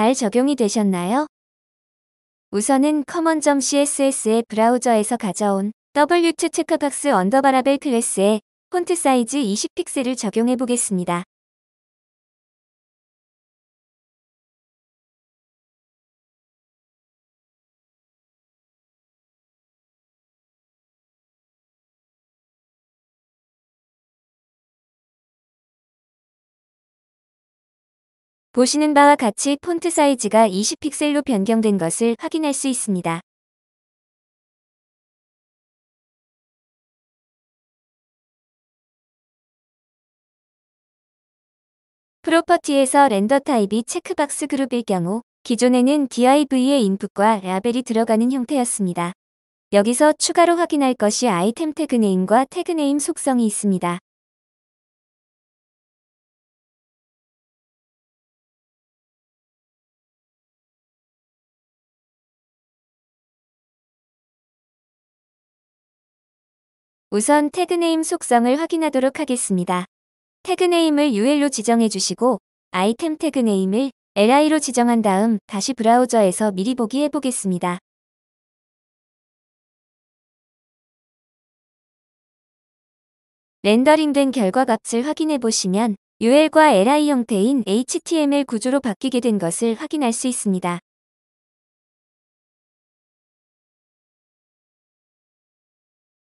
잘 적용이 되셨나요? 우선은 common.css의 브라우저에서 가져온 w2 특허박스 언더바라벨 클래스에 폰트 사이즈 20픽셀을 적용해 보겠습니다. 보시는 바와 같이 폰트 사이즈가 20픽셀로 변경된 것을 확인할 수 있습니다. 프로퍼티에서 렌더 타입이 체크박스 그룹일 경우 기존에는 DIV의 인풋과 라벨이 들어가는 형태였습니다. 여기서 추가로 확인할 것이 아이템 태그네임과 태그네임 속성이 있습니다. 우선 태그네임 속성을 확인하도록 하겠습니다. 태그네임을 UL로 지정해 주시고 아이템 태그네임을 LI로 지정한 다음 다시 브라우저에서 미리 보기 해보겠습니다. 렌더링된 결과 값을 확인해 보시면 UL과 LI 형태인 HTML 구조로 바뀌게 된 것을 확인할 수 있습니다.